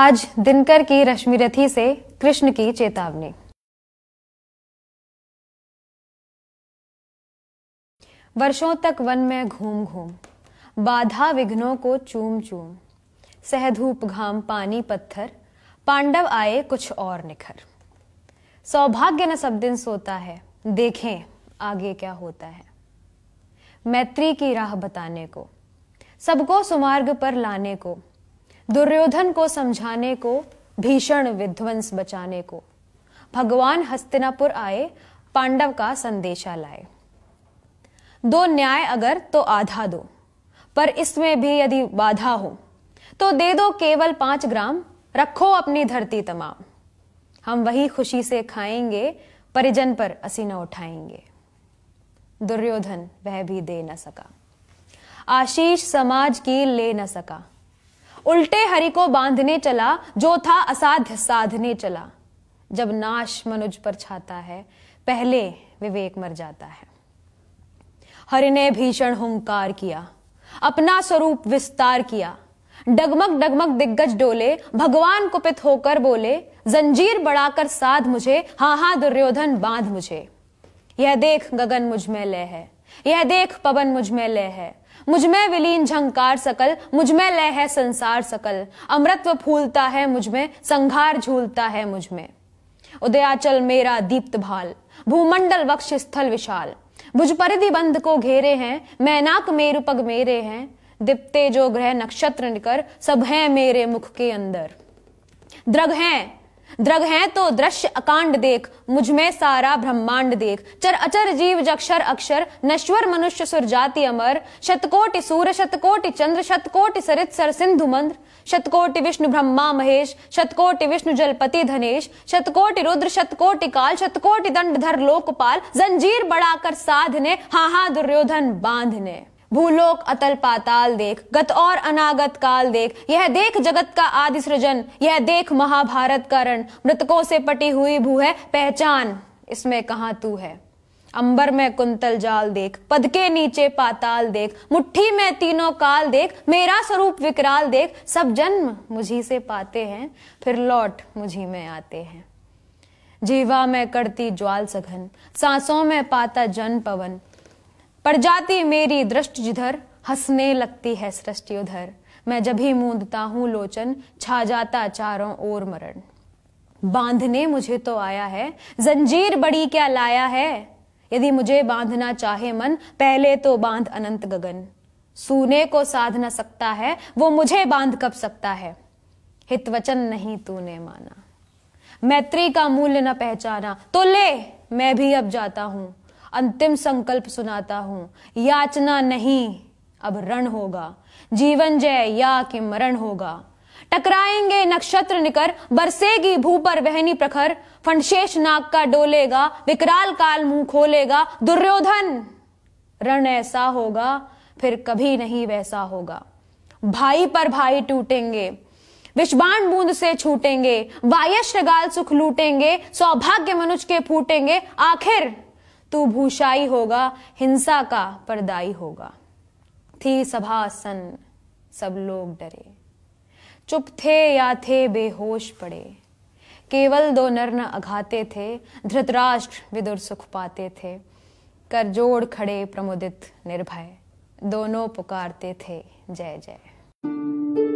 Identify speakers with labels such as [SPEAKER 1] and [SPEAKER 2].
[SPEAKER 1] आज दिनकर की रश्मि रथी से कृष्ण की चेतावनी वर्षों तक वन में घूम घूम बाधा विघ्नों को चूम चूम सहधूप घाम पानी पत्थर पांडव आए कुछ और निखर सौभाग्य न सब दिन सोता है देखें आगे क्या होता है मैत्री की राह बताने को सबको सुमार्ग पर लाने को दुर्योधन को समझाने को भीषण विध्वंस बचाने को भगवान हस्तिनापुर आए पांडव का संदेशा लाए दो न्याय अगर तो आधा दो पर इसमें भी यदि बाधा हो तो दे दो केवल पांच ग्राम रखो अपनी धरती तमाम हम वही खुशी से खाएंगे परिजन पर असीना उठाएंगे दुर्योधन वह भी दे न सका आशीष समाज की ले न सका उल्टे हरि को बांधने चला जो था असाध्य साधने चला जब नाश मनुज पर छाता है पहले विवेक मर जाता है हरि ने भीषण हुंकार किया अपना स्वरूप विस्तार किया डगमग डगमग दिग्गज डोले भगवान कुपित होकर बोले जंजीर बढ़ाकर साध मुझे हा हा दुर्योधन बांध मुझे यह देख गगन मुझ में लय है यह देख पवन मुझमें लय है मुझमें विलीन झंकार सकल मुझमें लय है संसार सकल अमृत फूलता है मुझमें संघार झूलता है मुझमें उदयाचल मेरा दीप्त भाल भूमंडल वक्ष स्थल विशाल भुज परिधि बंध को घेरे हैं मैनाक मेरु पग मेरे हैं दिपते जो ग्रह नक्षत्र निकर सब हैं मेरे मुख के अंदर द्रग हैं द्रग है तो दृश्य अकांड देख मुझमें सारा ब्रह्मांड देख चर अचर जीव जक्षर अक्षर नश्वर मनुष्य सुर जाति अमर शतकोटि सूर्य शतकोटि चंद्र शतकोटि सरित सर सिंधु मंद्र शतकोटि विष्णु ब्रह्मा महेश शतकोटि विष्णु जलपति धनेश शतकोटि रुद्र शतकोटि काल शतकोटि दंडधर लोकपाल जंजीर बढ़ाकर साधने हाहा दुर्योधन बांधने भूलोक अतल पाताल देख गत और अनागत काल देख यह देख जगत का आदि सृजन यह देख महाभारत करण मृतकों से पटी हुई भू है पहचान इसमें कहाँ तू है अंबर में कुंतल जाल देख पद के नीचे पाताल देख मुट्ठी में तीनों काल देख मेरा स्वरूप विकराल देख सब जन्म मुझी से पाते हैं फिर लौट मुझी में आते हैं जीवा में करती ज्वाल सघन सांसों में पाता जन पवन जाती मेरी दृष्टि जिधर हंसने लगती है सृष्टि उधर मैं जब ही मूंदता हूं लोचन छा जाता चारों ओर मरण बांधने मुझे तो आया है जंजीर बड़ी क्या लाया है यदि मुझे बांधना चाहे मन पहले तो बांध अनंत गगन सूने को साध न सकता है वो मुझे बांध कब सकता है हितवचन नहीं तूने माना मैत्री का मूल्य न पहचाना तो ले मैं भी अब जाता हूं अंतिम संकल्प सुनाता हूं याचना नहीं अब रण होगा जीवन जय या कि मरण होगा टकराएंगे नक्षत्र निकर बरसेगी भू पर वहनी प्रखर फणशेष नाग का डोलेगा विकराल काल मुंह खोलेगा दुर्योधन रण ऐसा होगा फिर कभी नहीं वैसा होगा भाई पर भाई टूटेंगे विषबाण बूंद से छूटेंगे वायश गाल सुख लूटेंगे सौभाग्य मनुष्य के फूटेंगे आखिर तू भूषाई होगा हिंसा का परदाई होगा थी सभा सन सब लोग डरे चुप थे या थे बेहोश पड़े केवल दो नर्न अघाते थे धृतराष्ट्र विदुर सुख पाते थे कर जोड़ खड़े प्रमुदित निर्भय दोनों पुकारते थे जय जय